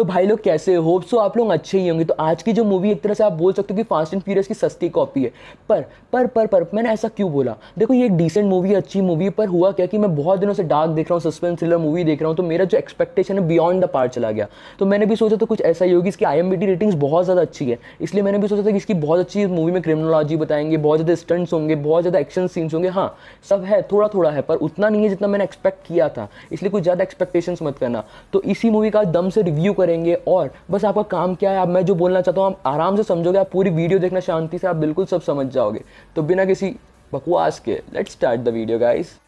तो भाई लोग कैसे होप सो आप लोग अच्छे ही होंगे तो आज की जो मूवी एक तरह से आप बोल सकते हो कि फास्ट एंड फ्यूरियस की सस्ती कॉपी है पर पर पर पर मैंने ऐसा क्यों बोला देखो ये एक डिसेंट मूवी है अच्छी मूवी है पर हुआ क्या कि मैं बहुत दिनों से डार्क देख रहा हूँ सस्पेंस थ्रिलर मूवी देख रहा हूँ तो मेरा जो एक्सपेक्टेशन है बियॉन्ड द पार चला गया तो मैंने भी सोचा तो कुछ ऐसा ही होगी इसकी आई रेटिंग्स बहुत ज़्यादा अच्छी है इसलिए मैंने भी सोचा था कि इसकी बहुत अच्छी मूवी में क्रिमिनोलॉजी बताएंगे बहुत ज़्यादा स्टंट्स होंगे बहुत ज़्यादा एक्शन सीन्स होंगे हाँ सब है थोड़ा थोड़ा है पर उतना नहीं है जितना मैंने एक्सपेक्ट किया था इसलिए कुछ ज़्यादा एक्सपेक्टेशंस मत करना तो इसी मूवी का दम से रिव्यू करें करेंगे और बस आपका काम क्या है आप मैं जो बोलना चाहता हूँ आप आराम से समझोगे आप पूरी वीडियो देखना शांति से आप बिल्कुल सब समझ जाओगे तो बिना किसी बकवास के let's start the video guys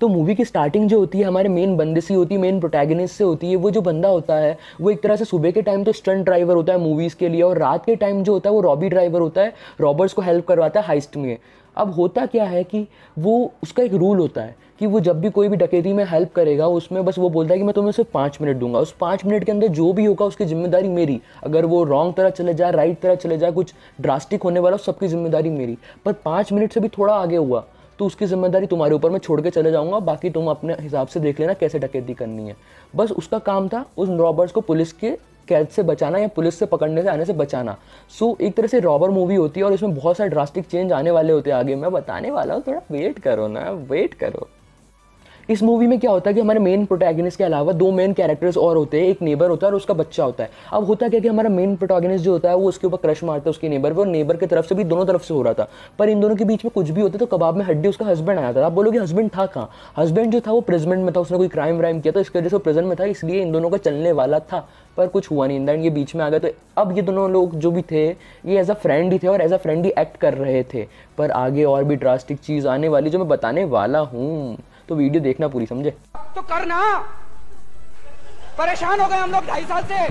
तो मूवी की स्टार्टिंग जो होती है हमारे मेन बंदे से होती है मेन प्रोटैगनिस्ट से होती है वो जो बंदा होता है वो एक तरह से सुबह के टाइम तो स्टंट ड्राइवर होता है मूवीज़ के लिए और रात के टाइम जो होता है वो रॉबी ड्राइवर होता है रॉबर्ट्स को हेल्प करवाता है हाइस्ट में अब होता क्या है कि वो उसका एक रूल होता है कि वो जब भी कोई भी डकैती में हेल्प करेगा उसमें बस वो बोलता है कि मैं तुम्हें सिर्फ पाँच मिनट दूंगा उस पाँच मिनट के अंदर जो भी होगा उसकी जिम्मेदारी मेरी अगर वो रॉन्ग तरह चले जाए राइट तरह चले जाए कुछ ड्रास्टिक होने वाला सबकी जिम्मेदारी मेरी पर पाँच मिनट से भी थोड़ा आगे हुआ तो उसकी जिम्मेदारी तुम्हारे ऊपर मैं छोड़ के चले जाऊँगा बाकी तुम अपने हिसाब से देख लेना कैसे डकैती करनी है बस उसका काम था उस रॉबर्स को पुलिस के कैद से बचाना या पुलिस से पकड़ने से आने से बचाना सो so, एक तरह से रॉबर मूवी होती है और इसमें बहुत सारे ड्रास्टिक चेंज आने वाले होते हैं आगे मैं बताने वाला हूँ थोड़ा वेट करो ना वेट करो इस मूवी में क्या होता है कि हमारे मेन प्रोटैगनिस्ट के अलावा दो मेन कैरेक्टर्स और होते हैं एक नेबर होता है और उसका बच्चा होता है अब होता क्या कि हमारा मेन प्रोटैगनिस्ट जो होता है वो उसके ऊपर क्रश मारता है उसके नेबर पर और नेबर की तरफ से भी दोनों तरफ से हो रहा था पर इन दोनों के बीच में कुछ भी होता तो कबाब में हड्डी उसका हस्बैंड आया था आप बोलोगे हस्बैंड था कहाँ हस्बैंड जो था वो प्रेजेंट में था उसने कोई क्राइम व्राइम किया था इसकी वजह से वो प्रेजेंट में था इसलिए इन दोनों का चलने वाला था पर कुछ हुआ नहीं इंदर ये बीच में आ गया तो अब ये दोनों लोग जो भी थे ये एज अ फ्रेंड ही थे और एज अ फ्रेंड ही एक्ट कर रहे थे पर आगे और भी ड्रास्टिक चीज़ आने वाली जो मैं बताने वाला हूँ तो वीडियो देखना पूरी समझे तो करना परेशान हो गए हम लोग ढाई साल से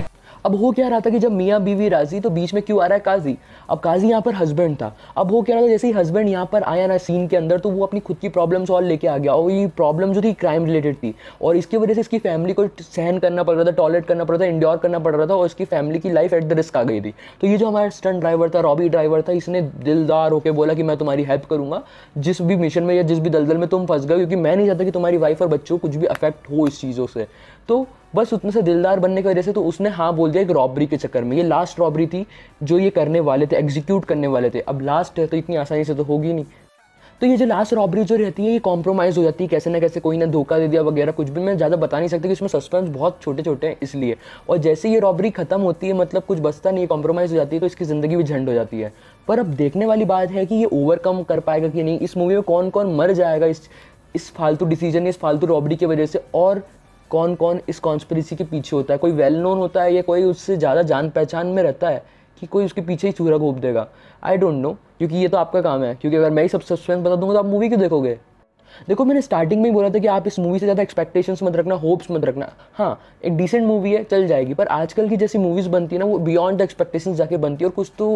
अब हो क्या रहा था कि जब मियाँ बीवी राजी तो बीच में क्यों आ रहा है काजी अब काजी यहाँ पर हस्बैंड था अब हो क्या रहा था जैसे ही हस्बैंड यहाँ पर आया ना सीन के अंदर तो वो अपनी खुद की प्रॉब्लम सॉल्व लेके आ गया और ये प्रॉब्लम जो थी क्राइम रिलेटेड थी और इसकी वजह से इसकी फैमिली को सहन करना पड़ रहा था टॉयलेट करना पड़ रहा था इंडोर करना पड़ रहा था और इसकी फैमिली की लाइफ एट द रिस्क आ गई थी तो ये जो हमारा स्टंट ड्राइवर था रॉबी ड्राइवर था इसने दिलदार होकर बोला कि मैं तुम्हारी हेल्प करूँगा जिस भी मिशन में या जिस भी दलदल में तुम फंस गए क्योंकि मैं नहीं चाहता कि तुम्हारी वाइफ और बच्चों को कुछ भी अफेक्ट हो इस चीज़ों से तो बस उतने से दिलदार बनने की वजह से तो उसने हाँ बोल दिया एक रॉबरी के चक्कर में ये लास्ट रॉबरी थी जो ये करने वाले थे एग्जीक्यूट करने वाले थे अब लास्ट है तो इतनी आसानी से तो होगी नहीं तो ये जो लास्ट रॉबरी जो रहती है ये कॉम्प्रोमाइज़ हो जाती है कैसे ना कैसे कोई ने धोखा दे दिया वगैरह कुछ भी मैं ज़्यादा बता नहीं सकता कि इसमें सस्पेंस बहुत छोटे छोटे हैं इसलिए और जैसे ये रॉबरी खत्म होती है मतलब कुछ बचता नहीं कॉम्प्रोमाइज़ हो जाती है तो इसकी ज़िंदगी भी झंड हो जाती है पर अब देखने वाली बात है कि ये ओवरकम कर पाएगा कि नहीं इस मूवी में कौन कौन मर जाएगा इस इस फालतू डिसीजन इस फालतू रॉबरी की वजह से और कौन कौन इस कॉन्स्परेसी के पीछे होता है कोई वेल नोन होता है या कोई उससे ज़्यादा जान पहचान में रहता है कि कोई उसके पीछे ही चूरा घोप देगा आई डोंट नो क्योंकि ये तो आपका काम है क्योंकि अगर मैं ही सब सस्पेंस बता दूंगा तो आप मूवी क्यों देखोगे देखो मैंने स्टार्टिंग में ही बोला था कि आप इस मूवी से ज़्यादा एक्सपेक्टेशंस मत रखना होप्स मत रखना हाँ एक डिसेंट मूवी है चल जाएगी पर आजकल की जैसी मूवीज़ बनती है ना वो बियॉन्ड द एक्सपेक्टेशंस जाके बनती है और कुछ तो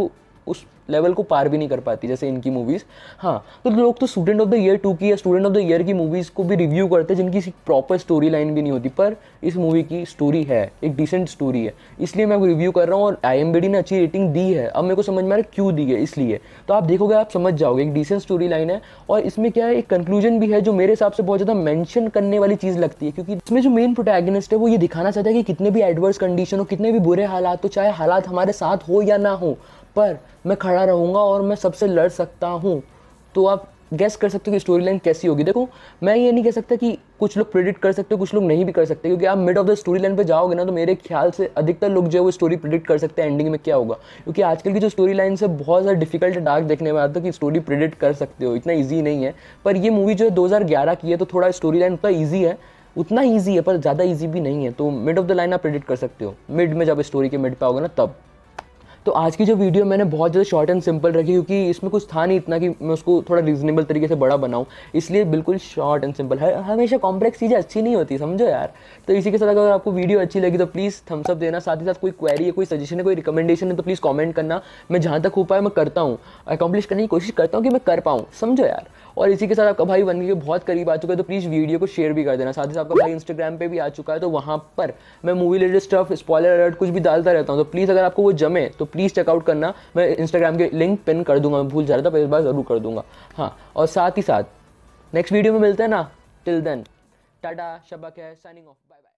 उस लेवल को पार भी नहीं कर पाती जैसे इनकी मूवीज़ हाँ तो लोग तो Student of the Year two की या स्टूडेंट ऑफ द ईयर की मूवीज़ को भी रिव्यू करते हैं जिनकी प्रॉपर स्टोरी लाइन भी नहीं होती पर इस मूवी की स्टोरी है एक डिसेंट स्टोरी है इसलिए मैं रिव्यू कर रहा हूँ और आई ने अच्छी रेटिंग दी है अब मेरे को समझ में आ रहा है क्यों दी है इसलिए तो आप देखोगे आप समझ जाओगे एक डिसेंट स्टोरी लाइन है और इसमें क्या है एक कंक्लूजन भी है जो मेरे हिसाब से बहुत ज़्यादा मैंशन करने वाली चीज़ लगती है क्योंकि इसमें जो मेन प्रोटैगनिस्ट है वो ये दिखाना चाहता है कि कितने भी एडवर्स कंडीशन हो कितने भी बुरे हालात हो चाहे हालात हमारे साथ हो या ना हो पर मैं खड़ा रहूँगा और मैं सबसे लड़ सकता हूँ तो आप गेस कर सकते हो कि स्टोरी लाइन कैसी होगी देखो मैं ये नहीं कह सकता कि कुछ लोग प्रिडिक्ट कर सकते हो कुछ लोग नहीं भी कर सकते क्योंकि आप mid of the story line पर जाओगे ना तो मेरे ख्याल से अधिकतर लोग जो है वो स्टोरी प्रिडिक्ट कर सकते हैं एंडिंग में क्या होगा क्योंकि आजकल की जो स्टोरी लाइन से बहुत ज़्यादा डिफिकल्ट डार्क देखने में आता है कि स्टोरी प्रिडिक्ट कर सकते हो इतना ईजी नहीं है पर ये मूवी जो है दो की है तो थोड़ा स्टोरी लाइन उतना ईजी है उतना ईजी है पर ज़्यादा ईजी भी नहीं है तो मिड ऑफ द लाइन आप प्रिडिक्ट कर सकते हो मिड में जब स्टोरी के मिड पे आओगे ना तब तो आज की जो वीडियो मैंने बहुत ज़्यादा शॉर्ट एंड सिंपल रखी क्योंकि इसमें कुछ था नहीं इतना कि मैं उसको थोड़ा रीजनेबल तरीके से बड़ा बनाऊँ इसलिए बिल्कुल शॉर्ट एंड सिंपल है हमेशा कॉम्प्लेक्स चीज़ें अच्छी नहीं होती समझो यार तो इसी के साथ अगर आपको वीडियो अच्छी लगी तो प्लीज़ थम्सअप देना साथ ही साथ कोई क्वेरी है कोई सजेशन है कोई रिकमेंडेशन है तो प्लीज़ कॉमेंट करना मैं जहाँ तक हो पाए मैं करता हूँ अकॉम्प्लिश करने की कोशिश करता हूँ कि मैं कर पाऊँ समझो यार और इसी के साथ आपका भाई वन के बहुत करीब आ चुका है तो प्लीज़ वीडियो को शेयर भी कर देना साथ ही साथ आपका भाई इंस्टाग्राम पर भी आ चुका है तो वहाँ पर मैं movie related stuff spoiler alert कुछ भी डालता रहता हूँ तो प्लीज़ अगर आपको वो जमे तो प्लीज़ चेकआउट करना मैं इंस्टाग्राम के लिंक पिन कर दूंगा मैं भूल जा रहा था पर इस बार ज़रूर कर दूंगा हाँ और साथ ही साथ नेक्स्ट वीडियो में मिलते हैं ना टिल देन टाटा शबक है साइनिंग ऑफ बाय बाय